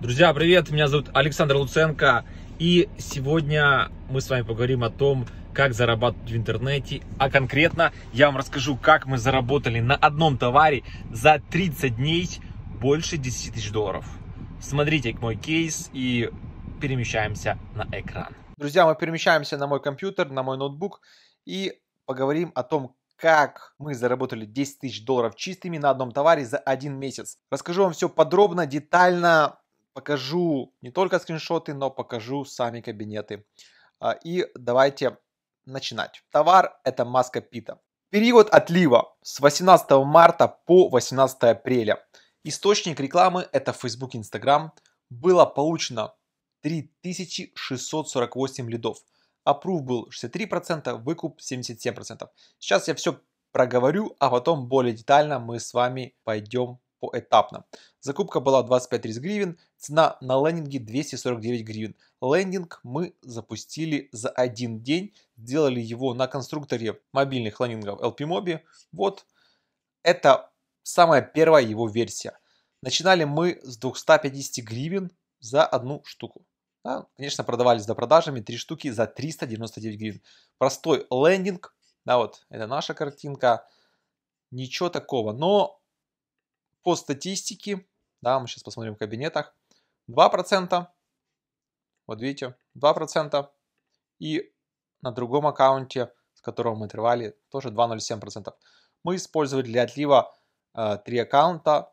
Друзья, привет! Меня зовут Александр Луценко. И сегодня мы с вами поговорим о том, как зарабатывать в интернете. А конкретно я вам расскажу, как мы заработали на одном товаре за 30 дней больше 10 тысяч долларов. Смотрите мой кейс и перемещаемся на экран. Друзья, мы перемещаемся на мой компьютер, на мой ноутбук и поговорим о том, как мы заработали 10 тысяч долларов чистыми на одном товаре за один месяц. Расскажу вам все подробно, детально, покажу не только скриншоты, но покажу сами кабинеты. А, и давайте начинать. Товар – это маска Пита. Период отлива с 18 марта по 18 апреля. Источник рекламы – это Facebook, Instagram. Было получено 3648 лидов. Опрув был 63%, выкуп 77%. Сейчас я все проговорю, а потом более детально мы с вами пойдем поэтапно. Закупка была 25 30 гривен, цена на лендинге 249 гривен. Лендинг мы запустили за один день, сделали его на конструкторе мобильных лендингов LPMobi. Вот, это самая первая его версия. Начинали мы с 250 гривен за одну штуку. Да, конечно, продавались до продажами 3 штуки за 399 гривен. Простой лендинг, да, вот, это наша картинка, ничего такого. Но по статистике, да, мы сейчас посмотрим в кабинетах, 2%, вот видите, 2%, и на другом аккаунте, с которого мы отрывали, тоже 2,07%. Мы использовали для отлива э, 3 аккаунта,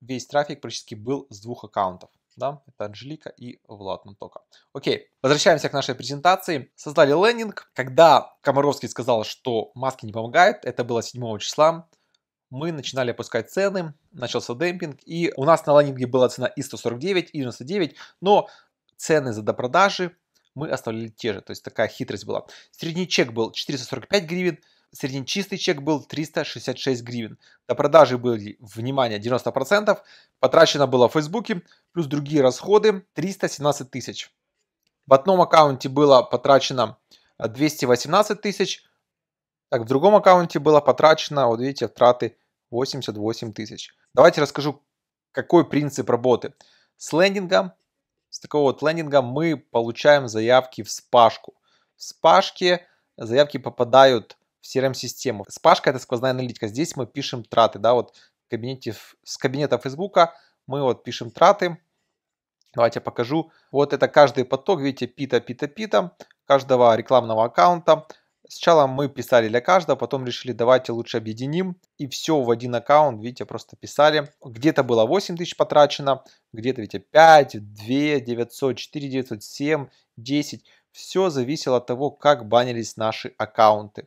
весь трафик практически был с двух аккаунтов. Да? Это Анжелика и Влад Натока. Ну, Окей, возвращаемся к нашей презентации. Создали лендинг. Когда Комаровский сказал, что маски не помогают, это было 7 числа, мы начинали опускать цены, начался демпинг, и у нас на лайнинге была цена и 149, и 99, но цены за допродажи мы оставляли те же, то есть такая хитрость была. Средний чек был 445 гривен, средний чистый чек был 366 гривен. До продажи были, внимание, 90%, потрачено было в Фейсбуке, плюс другие расходы 317 тысяч. В одном аккаунте было потрачено 218 тысяч, так в другом аккаунте было потрачено, вот видите, траты 88 тысяч. Давайте расскажу, какой принцип работы. С лендингом. с такого вот лендинга мы получаем заявки в спашку. В спашке заявки попадают в CRM-систему. Эм Спашка – это сквозная аналитика. Здесь мы пишем траты. Да, вот в кабинете, с кабинета Фейсбука мы вот пишем траты. Давайте я покажу. Вот это каждый поток, видите, пита, пита, пита, каждого рекламного аккаунта. Сначала мы писали для каждого, потом решили, давайте лучше объединим. И все в один аккаунт, видите, просто писали. Где-то было 8 тысяч потрачено, где-то, видите, 5, 2, 900, 4, 900, 7, 10. Все зависело от того, как банились наши аккаунты.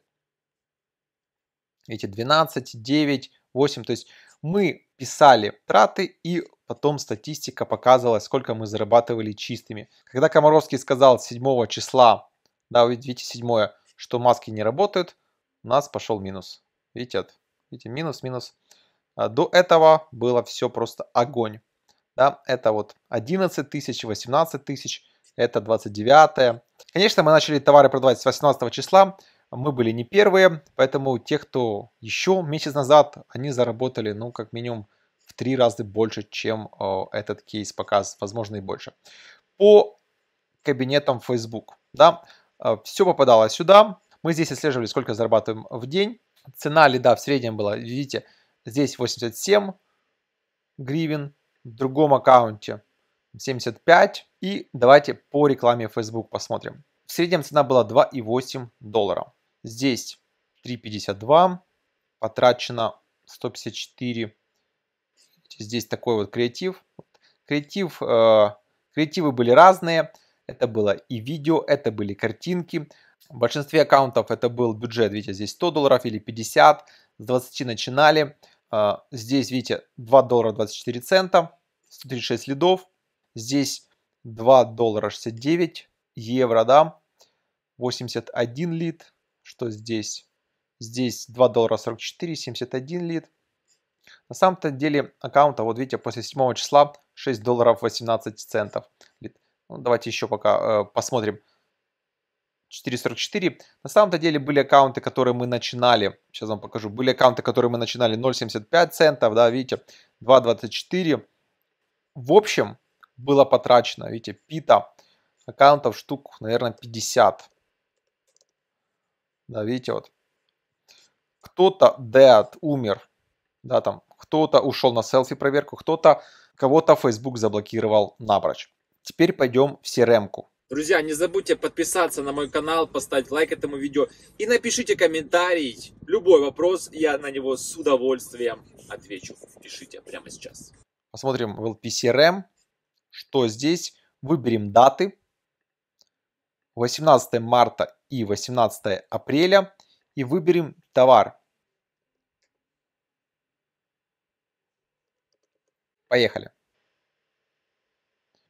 Видите, 12, 9, 8. То есть мы писали траты и потом статистика показывала, сколько мы зарабатывали чистыми. Когда Комаровский сказал 7 числа, да, видите, 7, что маски не работают, у нас пошел минус. Видите, от, видите минус, минус. А до этого было все просто огонь. Да, это вот 11 тысяч, 18 тысяч, это 29 -е. Конечно, мы начали товары продавать с 18 числа, мы были не первые, поэтому те, кто еще месяц назад, они заработали, ну, как минимум, в три раза больше, чем э, этот кейс показ, возможно, и больше. По кабинетам Facebook, да, а, Все попадало сюда. Мы здесь отслеживали, сколько зарабатываем в день. Цена лида в среднем была, видите, здесь 87 гривен, в другом аккаунте 75. И давайте по рекламе Facebook посмотрим. В среднем цена была 2,8 доллара. Здесь 3,52, потрачено 154. Здесь такой вот креатив. Креатив, э, креативы были разные это было и видео, это были картинки. В большинстве аккаунтов это был бюджет, видите, здесь 100 долларов или 50, с 20 начинали. А, здесь, видите, 2 доллара 24 цента, 136 лидов. Здесь 2 доллара 69 евро, да, 81 лид. Что здесь? Здесь 2 доллара 44, 71 лид. На самом-то деле аккаунта, вот видите, после 7 числа 6 долларов 18 центов. Ну, давайте еще пока э, посмотрим. 4.44. На самом-то деле были аккаунты, которые мы начинали. Сейчас вам покажу. Были аккаунты, которые мы начинали 0.75 центов, да, видите, 2.24. В общем, было потрачено, видите, пита аккаунтов штук, наверное, 50. Да, видите, вот. Кто-то dead, умер, да, там, кто-то ушел на селфи проверку, кто-то, кого-то Facebook заблокировал напрочь. Теперь пойдем в CRM-ку. Друзья, не забудьте подписаться на мой канал, поставить лайк этому видео и напишите комментарий. Любой вопрос, я на него с удовольствием отвечу. Пишите прямо сейчас. Посмотрим в CRM, что здесь. Выберем даты. 18 марта и 18 апреля. И выберем товар. Поехали.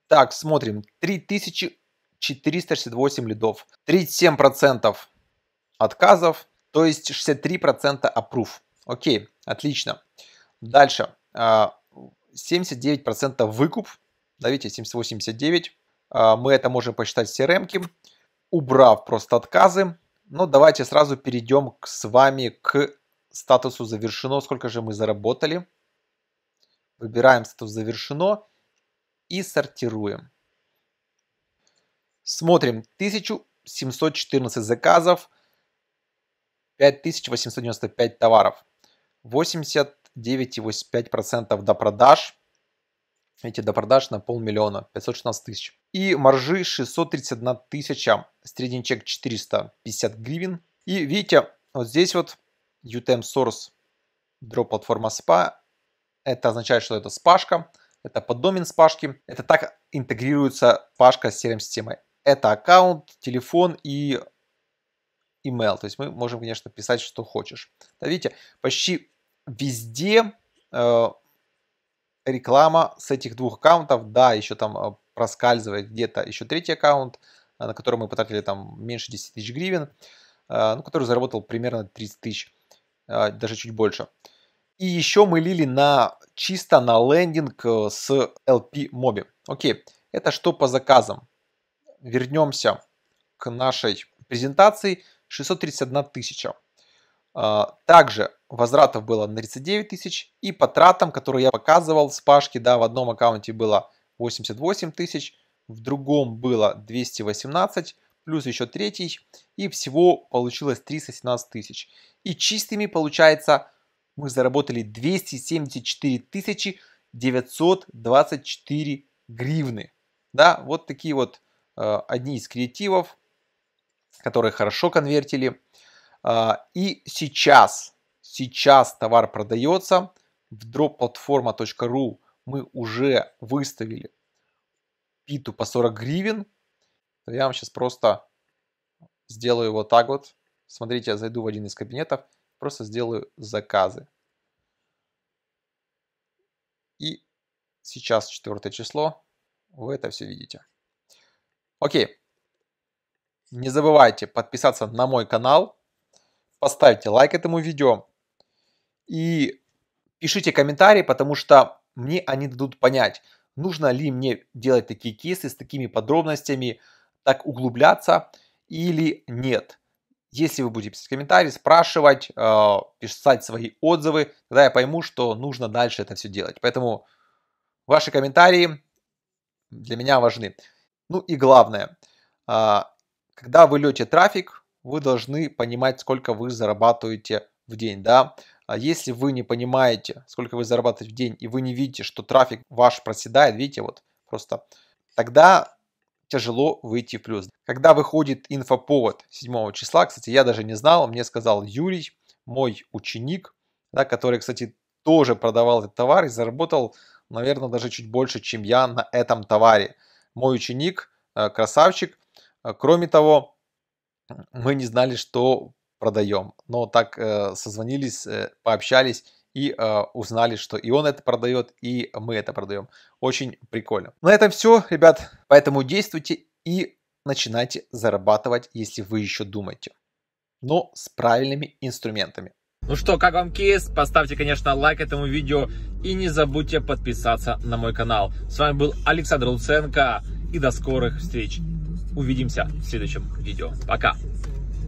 Так, смотрим. 3468 лидов. 37% отказов, то есть 63% аппрув. Окей, отлично. Дальше. 79% а, выкуп. Да, 789. А, мы это можем посчитать CRM, убрав просто отказы. Но ну, давайте сразу перейдем к, с вами к статусу завершено. Сколько же мы заработали? Выбираем статус завершено и сортируем. Смотрим 1714 заказов, 5895 товаров, 89,85% до продаж. Эти до продаж на полмиллиона, 516 тысяч. И маржи 631 тысяча, средний чек 450 гривен. И видите, вот здесь вот UTM Source Drop платформа SPA. Это означает, что это спашка это поддомен с пашки. Это так интегрируется пашка с CRM-системой. Это аккаунт, телефон и email. То есть мы можем, конечно, писать, что хочешь. Да, видите, почти везде э, реклама с этих двух аккаунтов. Да, еще там э, проскальзывает где-то еще третий аккаунт, э, на который мы потратили там меньше 10 тысяч гривен, э, ну, который заработал примерно 30 тысяч, э, даже чуть больше. И еще мы лили на чисто на лендинг э, с LP моби. Окей, это что по заказам. Вернемся к нашей презентации. 631 тысяча. А, также возвратов было на 39 тысяч. И по тратам, которые я показывал с Пашки, да, в одном аккаунте было 88 тысяч, в другом было 218, плюс еще третий. И всего получилось 317 тысяч. И чистыми получается мы заработали 274 924 гривны. Да, вот такие вот э, одни из креативов, которые хорошо конвертили. Э, и сейчас, сейчас товар продается. В dropplatforma.ru мы уже выставили питу по 40 гривен. Я вам сейчас просто сделаю вот так вот. Смотрите, я зайду в один из кабинетов просто сделаю заказы. И сейчас четвертое число, вы это все видите. Окей. Не забывайте подписаться на мой канал, поставьте лайк этому видео и пишите комментарии, потому что мне они дадут понять, нужно ли мне делать такие кейсы с такими подробностями, так углубляться или нет. Если вы будете писать комментарии, спрашивать, э, писать свои отзывы, тогда я пойму, что нужно дальше это все делать. Поэтому ваши комментарии для меня важны. Ну и главное, э, когда вы лете трафик, вы должны понимать, сколько вы зарабатываете в день, да. А если вы не понимаете, сколько вы зарабатываете в день, и вы не видите, что трафик ваш проседает, видите, вот просто, тогда тяжело выйти в плюс. Когда выходит инфоповод 7 числа, кстати, я даже не знал, мне сказал Юрий, мой ученик, да, который, кстати, тоже продавал этот товар и заработал, наверное, даже чуть больше, чем я на этом товаре. Мой ученик, э, красавчик. Э, кроме того, мы не знали, что продаем, но так э, созвонились, пообщались, и э, узнали, что и он это продает, и мы это продаем. Очень прикольно. На этом все, ребят. Поэтому действуйте и начинайте зарабатывать, если вы еще думаете. Но с правильными инструментами. Ну что, как вам кейс? Поставьте, конечно, лайк этому видео и не забудьте подписаться на мой канал. С вами был Александр Луценко и до скорых встреч. Увидимся в следующем видео. Пока!